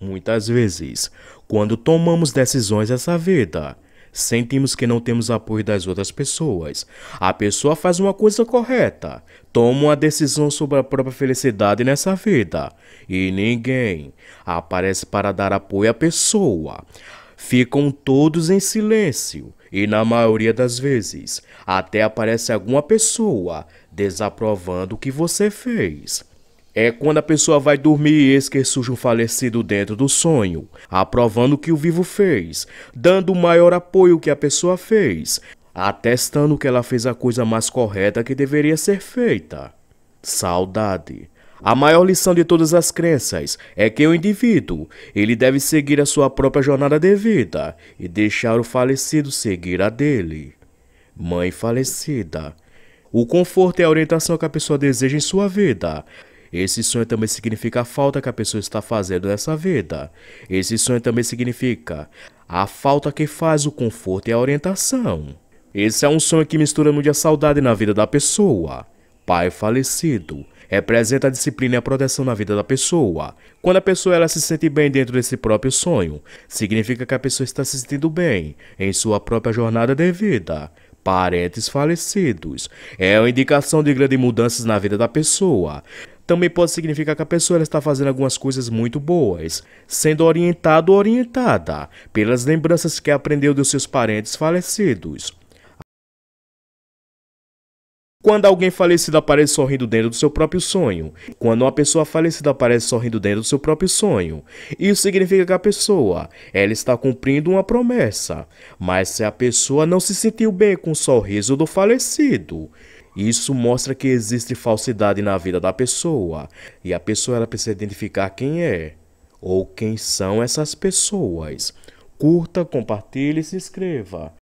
Muitas vezes, quando tomamos decisões nessa é vida, sentimos que não temos apoio das outras pessoas. A pessoa faz uma coisa correta, toma uma decisão sobre a própria felicidade nessa né, é vida, e ninguém aparece para dar apoio à pessoa. Ficam todos em silêncio, e na maioria das vezes, até aparece alguma pessoa desaprovando o que você fez. É quando a pessoa vai dormir e esquece um falecido dentro do sonho, aprovando o que o vivo fez, dando o maior apoio que a pessoa fez, atestando que ela fez a coisa mais correta que deveria ser feita. Saudade. A maior lição de todas as crenças é que o indivíduo, ele deve seguir a sua própria jornada de vida e deixar o falecido seguir a dele. Mãe falecida. O conforto é a orientação que a pessoa deseja em sua vida. Esse sonho também significa a falta que a pessoa está fazendo nessa vida. Esse sonho também significa a falta que faz o conforto e a orientação. Esse é um sonho que mistura no dia saudade na vida da pessoa. Pai falecido representa a disciplina e a proteção na vida da pessoa. Quando a pessoa ela se sente bem dentro desse próprio sonho, significa que a pessoa está se sentindo bem em sua própria jornada de vida parentes falecidos. É uma indicação de grandes mudanças na vida da pessoa também pode significar que a pessoa está fazendo algumas coisas muito boas, sendo orientado ou orientada pelas lembranças que aprendeu dos seus parentes falecidos. Quando alguém falecido aparece sorrindo dentro do seu próprio sonho. Quando uma pessoa falecida aparece sorrindo dentro do seu próprio sonho. Isso significa que a pessoa, ela está cumprindo uma promessa. Mas se a pessoa não se sentiu bem com o sorriso do falecido, isso mostra que existe falsidade na vida da pessoa. E a pessoa ela precisa identificar quem é ou quem são essas pessoas. Curta, compartilhe e se inscreva.